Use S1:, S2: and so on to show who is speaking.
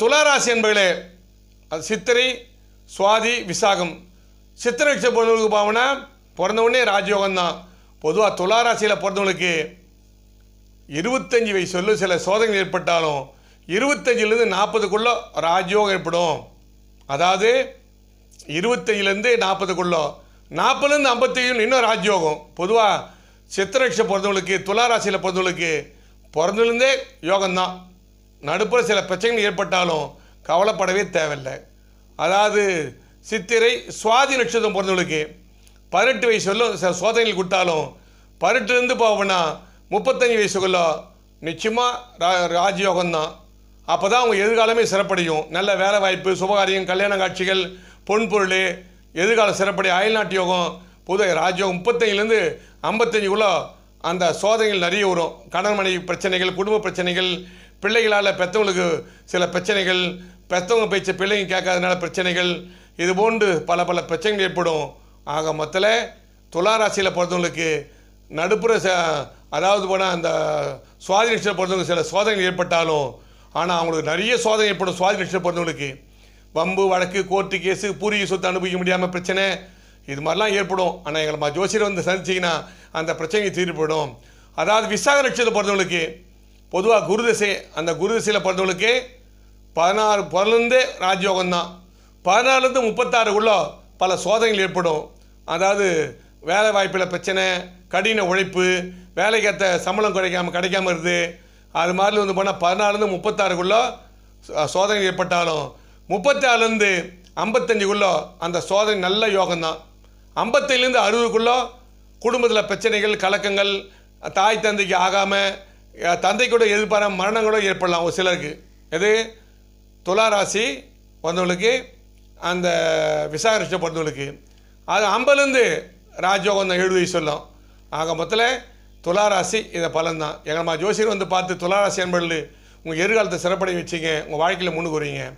S1: துலாராசி என்பர்களே அது சித்திரை சுவாதி விசாகம் சித்திரை வச்ச பொண்ணுக்கு பாவனா பிறந்தவுடனே ராஜயோகம் தான் பொதுவாக துலாராசியில் பிறந்தவங்களுக்கு இருபத்தஞ்சி வயசு சொல்லு சில சோதனைகள் ஏற்பட்டாலும் இருபத்தஞ்சிலேருந்து நாற்பதுக்குள்ளே ராஜயோகம் ஏற்படும் அதாவது இருபத்தஞ்சிலேருந்து நாற்பதுக்குள்ளே நாற்பதுலேருந்து ஐம்பத்தையும் இன்னும் ராஜயோகம் பொதுவாக சித்திரக்ஷை பிறந்தவங்களுக்கு துளாராசியில் பிறந்தவங்களுக்கு பிறந்ததுலேருந்தே யோகம்தான் நடுப்புற சில பிரச்சனைகள் ஏற்பட்டாலும் கவலைப்படவே தேவையில்லை அதாவது சித்திரை சுவாதி நட்சத்திரம் பிறந்தவங்களுக்கு பதினெட்டு வயசு வரலும் சில சோதனைகள் கொடுத்தாலும் பதினெட்டுலேருந்து போவோம்னா முப்பத்தஞ்சு வயசுக்குள்ள நிச்சயமாக ரா ராஜ்யோகந்தான் அப்போ தான் அவங்க எதிர்காலமே சிறப்படையும் நல்ல வேலை வாய்ப்பு சுபகாரியம் கல்யாண காட்சிகள் பொன்பொருள் எதிர்கால சிறப்படி அயல்நாட்டு யோகம் புது ராஜ்யம் முப்பத்தஞ்சிலேருந்து ஐம்பத்தஞ்சுக்குள்ளே அந்த சோதனைகள் நிறைய வரும் கடன் மனைவி பிரச்சனைகள் குடும்ப பிரச்சனைகள் பிள்ளைகளால் பெற்றவங்களுக்கு சில பிரச்சனைகள் பெற்றவங்க பேச்ச பிள்ளைங்க கேட்காதனால பிரச்சனைகள் இது போன்று பல பல பிரச்சனைகள் ஏற்படும் ஆக மொத்தத்தில் துளாராசியில் பொறுத்தவங்களுக்கு நடுப்புற ச அதாவது போனால் அந்த சுவாதி நட்சத்திரம் பொறுத்தவங்களுக்கு சில சோதனைகள் ஏற்பட்டாலும் ஆனால் அவங்களுக்கு நிறைய சோதனை ஏற்படும் சுவாதி நட்சத்திரம் பொறுத்தவங்களுக்கு வம்பு வழக்கு கோர்ட்டு கேஸு பூரிய சொத்து அனுபவிக்க முடியாமல் பிரச்சனை இது மாதிரிலாம் ஏற்படும் ஆனால் எங்களை ஜோசியர் வந்து சந்திச்சிங்கன்னா அந்த பிரச்சனையை தீர்ப்படும் அதாவது விசாக நட்சத்திரம் பிறந்தவங்களுக்கு பொதுவாக குருதிசை அந்த குருதிசையில் பிறந்தவங்களுக்கு பதினாறு பிறந்தே ராஜயோகம் தான் பதினாறுலேருந்து முப்பத்தாறுக்குள்ளே பல சோதனைகள் ஏற்படும் அதாவது வேலை வாய்ப்பில் பிரச்சனை கடின உழைப்பு வேலைக்கேற்ற சம்பளம் கிடைக்காம கிடைக்காம இருக்குது அது மாதிரி வந்து போனால் பதினாலுலேருந்து முப்பத்தாறுக்குள்ளே சோதனை ஏற்பட்டாலும் முப்பத்தாலேருந்து ஐம்பத்தஞ்சுக்குள்ளோ அந்த சோதனை நல்ல யோகம்தான் ஐம்பத்தைலேருந்து அறுபதுக்குள்ளோ குடும்பத்தில் பிரச்சனைகள் கலக்கங்கள் தாய் தந்தைக்கு ஆகாமல் தந்தை கூட எதிர்பாராம மரணம் கூட ஏற்படலாம் ஒரு சிலருக்கு எது துளாராசி வந்தவங்களுக்கு அந்த விசாகரிச்ச பிறந்தவங்களுக்கு அது ஐம்பதுலேருந்து ராஜயோகம் தான் எழுதி சொல்லும் ஆக மொத்தத்தில் துளாராசி இதை பலன் தான் எங்கள் அம்மா ஜோசியர் வந்து பார்த்து துளாராசி என்பது உங்கள் எதிர்காலத்தை சிறப்படைய வச்சிங்க உங்கள் வாழ்க்கையில் முன்னுக்கு வரீங்க